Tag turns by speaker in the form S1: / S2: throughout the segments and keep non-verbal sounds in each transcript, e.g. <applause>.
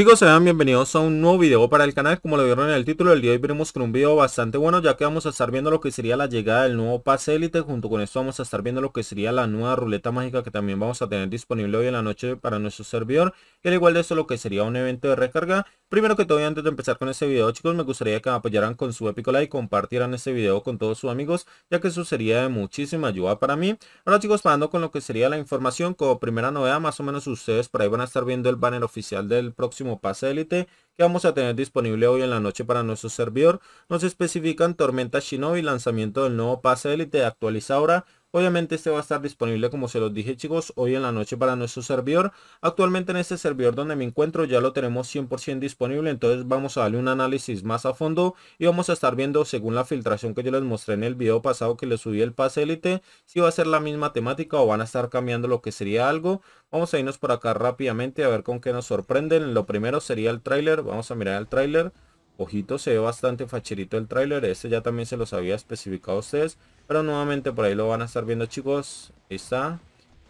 S1: Chicos, sean bienvenidos a un nuevo video para el canal, como lo vieron en el título, el día de hoy veremos con un video bastante bueno, ya que vamos a estar viendo lo que sería la llegada del nuevo pase élite, junto con esto vamos a estar viendo lo que sería la nueva ruleta mágica que también vamos a tener disponible hoy en la noche para nuestro servidor, y al igual de eso lo que sería un evento de recarga, Primero que todo, antes de empezar con este video, chicos, me gustaría que me apoyaran con su épico like, Y compartieran este video con todos sus amigos, ya que eso sería de muchísima ayuda para mí. Ahora chicos, pasando con lo que sería la información, como primera novedad, más o menos ustedes por ahí van a estar viendo el banner oficial del próximo pase élite que vamos a tener disponible hoy en la noche para nuestro servidor. Nos especifican Tormenta Shinobi, lanzamiento del nuevo pase élite actualizadora Obviamente este va a estar disponible como se los dije chicos hoy en la noche para nuestro servidor. Actualmente en este servidor donde me encuentro ya lo tenemos 100% disponible. Entonces vamos a darle un análisis más a fondo y vamos a estar viendo según la filtración que yo les mostré en el video pasado que les subí el pase élite. Si va a ser la misma temática o van a estar cambiando lo que sería algo. Vamos a irnos por acá rápidamente a ver con qué nos sorprenden. Lo primero sería el tráiler. Vamos a mirar el tráiler. Ojito, se ve bastante facherito el tráiler. Este ya también se los había especificado a ustedes. Pero nuevamente por ahí lo van a estar viendo chicos. Ahí está.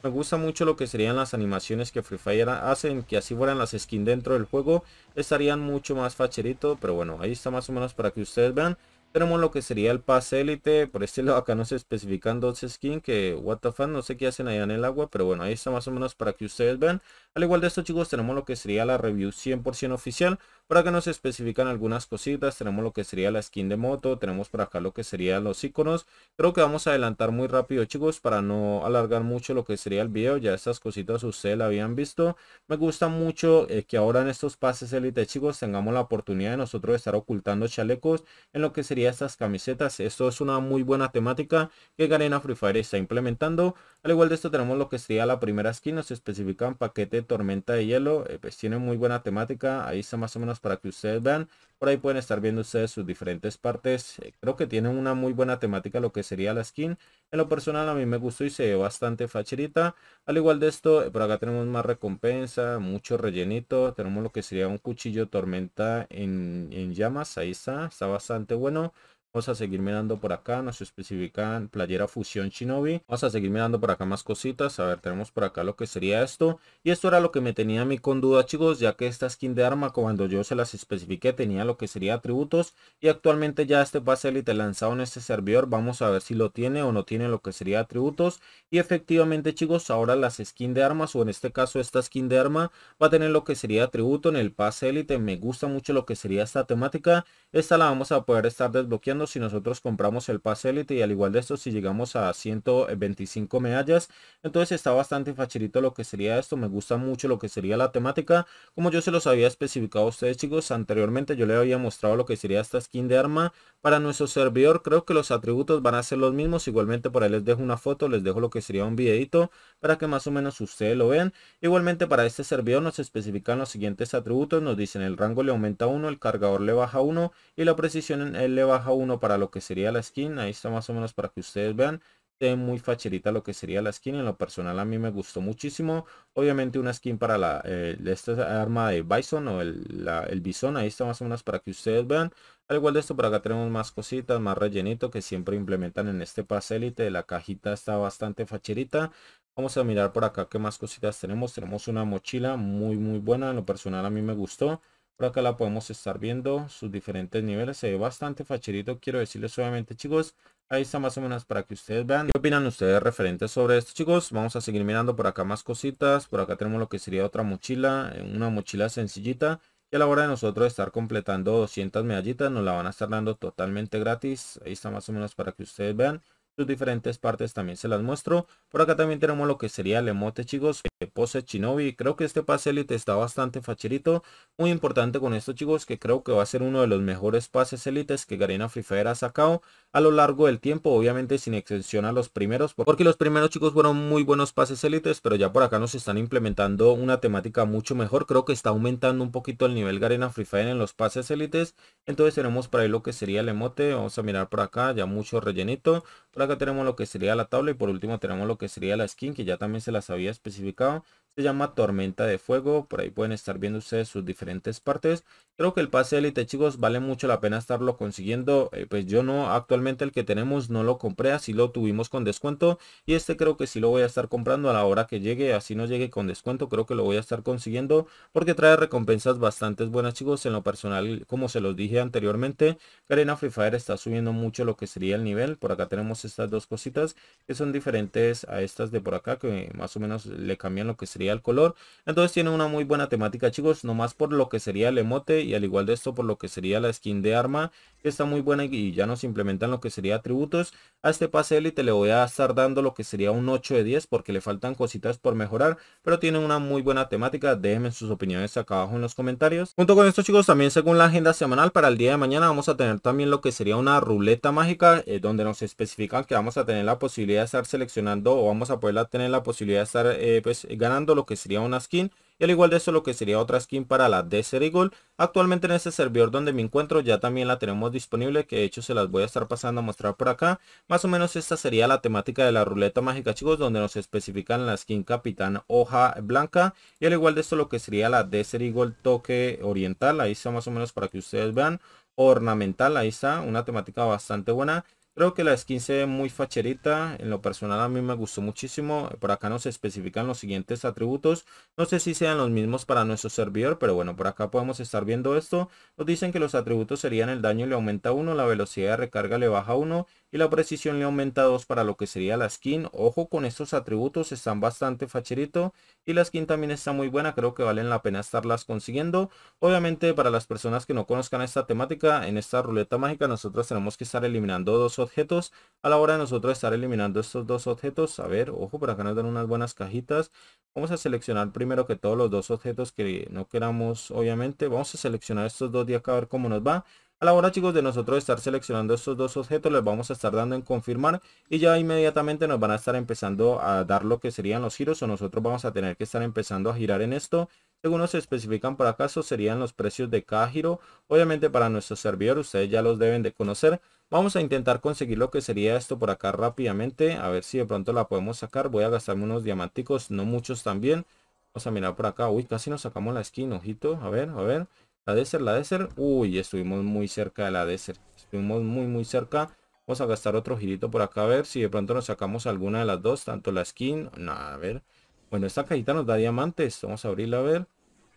S1: Me gusta mucho lo que serían las animaciones que Free Fire hacen, que así fueran las skins dentro del juego, estarían mucho más facherito, pero bueno, ahí está más o menos para que ustedes vean. Tenemos lo que sería el pase élite, por este <laughs> lado acá no se especifican dos skins, que what the fuck, no sé qué hacen allá en el agua, pero bueno, ahí está más o menos para que ustedes vean. Al igual de esto chicos, tenemos lo que sería la review 100% oficial, para acá nos especifican algunas cositas, tenemos lo que sería la skin de moto, tenemos por acá lo que serían los iconos. Creo que vamos a adelantar muy rápido chicos para no alargar mucho lo que sería el video, ya estas cositas ustedes la habían visto. Me gusta mucho eh, que ahora en estos pases élite chicos tengamos la oportunidad de nosotros estar ocultando chalecos en lo que sería estas camisetas. Esto es una muy buena temática que Garena Free Fire está implementando. Al igual de esto tenemos lo que sería la primera skin, nos especifican paquete tormenta de hielo, eh, pues tiene muy buena temática, ahí está más o menos para que ustedes vean. Por ahí pueden estar viendo ustedes sus diferentes partes. Eh, creo que tienen una muy buena temática lo que sería la skin. En lo personal a mí me gustó y se ve bastante facherita. Al igual de esto, eh, por acá tenemos más recompensa, mucho rellenito. Tenemos lo que sería un cuchillo tormenta en, en llamas. Ahí está, está bastante bueno. Vamos a seguir mirando por acá, nos especifican playera fusión shinobi. Vamos a seguirme dando por acá más cositas. A ver, tenemos por acá lo que sería esto. Y esto era lo que me tenía a mí con duda, chicos, ya que esta skin de arma, cuando yo se las especifique tenía lo que sería atributos. Y actualmente ya este pase élite lanzado en este servidor. Vamos a ver si lo tiene o no tiene lo que sería atributos. Y efectivamente, chicos, ahora las skin de armas, o en este caso esta skin de arma, va a tener lo que sería atributo en el pase elite Me gusta mucho lo que sería esta temática. Esta la vamos a poder estar desbloqueando si nosotros compramos el pase elite y al igual de esto si llegamos a 125 medallas entonces está bastante facilito lo que sería esto me gusta mucho lo que sería la temática como yo se los había especificado a ustedes chicos anteriormente yo les había mostrado lo que sería esta skin de arma para nuestro servidor creo que los atributos van a ser los mismos igualmente por ahí les dejo una foto les dejo lo que sería un videito para que más o menos ustedes lo vean igualmente para este servidor nos especifican los siguientes atributos nos dicen el rango le aumenta 1 el cargador le baja 1 y la precisión en él le baja 1 para lo que sería la skin. Ahí está más o menos para que ustedes vean. Tiene muy facherita lo que sería la skin. En lo personal a mí me gustó muchísimo. Obviamente una skin para la, eh, esta arma de Bison o el, la, Bison. Ahí está más o menos para que ustedes vean. Al igual de esto, por acá tenemos más cositas, más rellenito que siempre implementan en este pase élite. La cajita está bastante facherita. Vamos a mirar por acá qué más cositas tenemos. Tenemos una mochila muy muy buena. En lo personal a mí me gustó. Por acá la podemos estar viendo, sus diferentes niveles. Se ve bastante facherito, quiero decirles suavemente, chicos. Ahí está más o menos para que ustedes vean. ¿Qué opinan ustedes referentes sobre esto, chicos? Vamos a seguir mirando por acá más cositas. Por acá tenemos lo que sería otra mochila, una mochila sencillita. Y a la hora de nosotros estar completando 200 medallitas, nos la van a estar dando totalmente gratis. Ahí está más o menos para que ustedes vean sus diferentes partes también se las muestro por acá también tenemos lo que sería el emote chicos pose chinobi Creo que este pase élite está bastante facherito. Muy importante con esto chicos que creo que va a ser uno de los mejores pases élites que Garena Free Fire ha sacado a lo largo del tiempo. Obviamente sin excepción a los primeros. Porque los primeros chicos fueron muy buenos pases élites. Pero ya por acá nos están implementando una temática mucho mejor. Creo que está aumentando un poquito el nivel Garena Free Fire en los pases élites. Entonces tenemos para ahí lo que sería el emote. Vamos a mirar por acá. Ya mucho rellenito. Por acá tenemos lo que sería la tabla. Y por último tenemos lo que sería la skin que ya también se las había especificado. все se llama Tormenta de Fuego, por ahí pueden estar viendo ustedes sus diferentes partes. Creo que el pase élite chicos vale mucho la pena estarlo consiguiendo, eh, pues yo no, actualmente el que tenemos no lo compré, así lo tuvimos con descuento y este creo que sí lo voy a estar comprando a la hora que llegue, así no llegue con descuento, creo que lo voy a estar consiguiendo porque trae recompensas bastante buenas chicos, en lo personal como se los dije anteriormente, Arena Free Fire está subiendo mucho lo que sería el nivel, por acá tenemos estas dos cositas que son diferentes a estas de por acá que más o menos le cambian lo que sería el color. Entonces tiene una muy buena temática chicos, nomás por lo que sería el emote y al igual de esto por lo que sería la skin de arma, está muy buena y ya nos implementan lo que sería atributos. A este pase élite le voy a estar dando lo que sería un 8 de 10 porque le faltan cositas por mejorar, pero tiene una muy buena temática. Déjenme sus opiniones acá abajo en los comentarios. Junto con esto chicos, también según la agenda semanal para el día de mañana vamos a tener también lo que sería una ruleta mágica eh, donde nos especifican que vamos a tener la posibilidad de estar seleccionando o vamos a poder tener la posibilidad de estar eh, pues ganando lo que sería una skin y al igual de eso lo que sería otra skin para la Desert Eagle. Actualmente en este servidor donde me encuentro ya también la tenemos disponible, que de hecho se las voy a estar pasando a mostrar por acá. Más o menos esta sería la temática de la ruleta mágica chicos, donde nos especifican la skin Capitán Hoja Blanca y al igual de esto lo que sería la Desert Eagle Toque Oriental, ahí está más o menos para que ustedes vean ornamental, ahí está, una temática bastante buena. Creo que la skin se ve muy facherita, en lo personal a mí me gustó muchísimo, por acá nos especifican los siguientes atributos, no sé si sean los mismos para nuestro servidor, pero bueno, por acá podemos estar viendo esto, nos dicen que los atributos serían el daño le aumenta uno. la velocidad de recarga le baja uno y la precisión le aumenta 2 para lo que sería la skin. Ojo con estos atributos, están bastante facherito y la skin también está muy buena, creo que valen la pena estarlas consiguiendo. Obviamente para las personas que no conozcan esta temática, en esta ruleta mágica nosotros tenemos que estar eliminando dos objetos. A la hora de nosotros estar eliminando estos dos objetos, a ver, ojo, por acá nos dan unas buenas cajitas. Vamos a seleccionar primero que todos los dos objetos que no queramos, obviamente. Vamos a seleccionar estos dos de acá a ver cómo nos va. A la hora chicos de nosotros estar seleccionando estos dos objetos les vamos a estar dando en confirmar y ya inmediatamente nos van a estar empezando a dar lo que serían los giros o nosotros vamos a tener que estar empezando a girar en esto. Según nos especifican por acaso serían los precios de cada giro. Obviamente para nuestro servidor ustedes ya los deben de conocer. Vamos a intentar conseguir lo que sería esto por acá rápidamente. A ver si de pronto la podemos sacar. Voy a gastarme unos diamanticos, no muchos también. Vamos a mirar por acá. Uy, casi nos sacamos la skin, ojito. A ver, a ver. La desert, la desert. Uy, estuvimos muy cerca de la ser Estuvimos muy, muy cerca. Vamos a gastar otro girito por acá a ver si de pronto nos sacamos alguna de las dos. Tanto la skin. Nada, a ver. Bueno, esta cajita nos da diamantes. Vamos a abrirla a ver.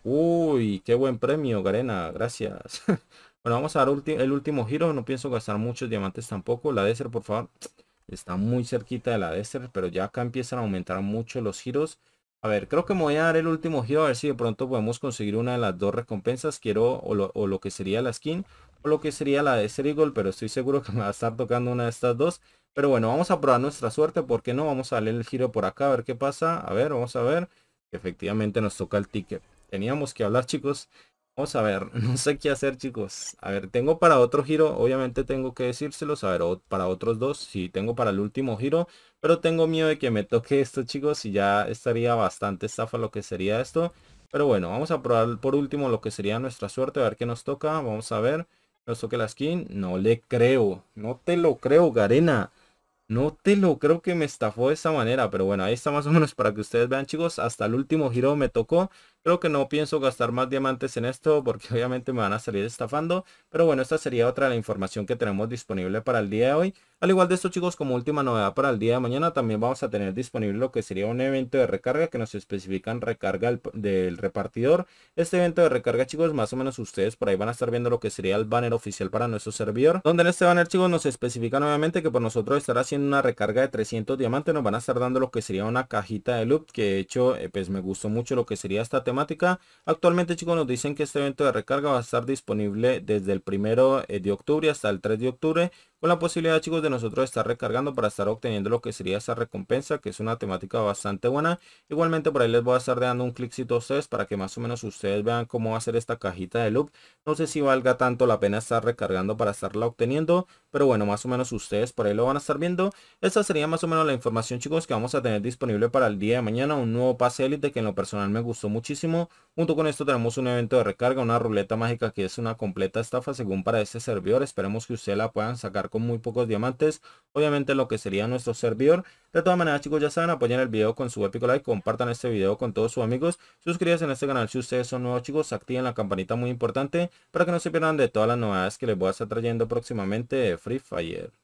S1: Uy, qué buen premio, Garena. Gracias. <laughs> bueno, vamos a dar el último giro. No pienso gastar muchos diamantes tampoco. La ser por favor. Está muy cerquita de la ser pero ya acá empiezan a aumentar mucho los giros. A ver, creo que me voy a dar el último giro a ver si de pronto podemos conseguir una de las dos recompensas. Quiero o lo, o lo que sería la skin o lo que sería la de Serigol, pero estoy seguro que me va a estar tocando una de estas dos. Pero bueno, vamos a probar nuestra suerte, ¿por qué no? Vamos a darle el giro por acá, a ver qué pasa. A ver, vamos a ver. Efectivamente nos toca el ticket. Teníamos que hablar, chicos. Vamos a ver, <laughs> no sé qué hacer chicos. A ver, tengo para otro giro, obviamente tengo que decírselos, a ver, para otros dos, sí, tengo para el último giro, pero tengo miedo de que me toque esto chicos y ya estaría bastante estafa lo que sería esto. Pero bueno, vamos a probar por último lo que sería nuestra suerte, a ver qué nos toca, vamos a ver, nos toque la skin, no le creo, no te lo creo Garena. No te lo creo que me estafó de esa manera, pero bueno, ahí está más o menos para que ustedes vean chicos, hasta el último giro me tocó, Creo que no pienso gastar más diamantes en esto porque <laughs> obviamente me van a salir estafando. Pero bueno, esta sería otra de la información que tenemos disponible para el día de hoy. Al igual de esto chicos, como última novedad para el día de mañana, también vamos a tener disponible lo que sería un evento de recarga que nos especifican recarga del, repartidor. Este evento de recarga chicos, más o menos ustedes por ahí van a estar viendo lo que sería el banner oficial para nuestro servidor. Donde en este banner chicos nos especifica nuevamente que por nosotros estará haciendo una recarga de 300 diamantes nos van a estar dando lo que sería una cajita de loop que de hecho eh, pues me gustó mucho lo que sería esta temática Actualmente chicos nos dicen que este evento de recarga va a estar disponible desde el primero eh, de octubre hasta el 3 de octubre con la posibilidad chicos de nosotros estar recargando para estar obteniendo lo que sería esa recompensa que es una temática bastante buena igualmente por ahí les voy a estar dando un cliccito a ustedes para que más o menos ustedes vean cómo va a ser esta cajita de loop no sé si valga tanto la pena estar recargando para estarla obteniendo pero bueno más o menos ustedes por ahí lo van a estar viendo esta sería más o menos la información chicos que vamos a tener disponible para el día de mañana un nuevo pase élite que en lo personal me gustó muchísimo junto con esto tenemos un evento de recarga una ruleta mágica que es una completa estafa según para este servidor esperemos que ustedes la puedan sacar con muy pocos diamantes. Obviamente lo que sería nuestro servidor. De todas maneras chicos ya saben, apoyen el video con su épico like, compartan este video con todos sus amigos. Suscríbanse en este canal si ustedes son nuevos chicos, activen la campanita muy importante para que no se pierdan de todas las novedades que les voy a estar trayendo próximamente de Free Fire.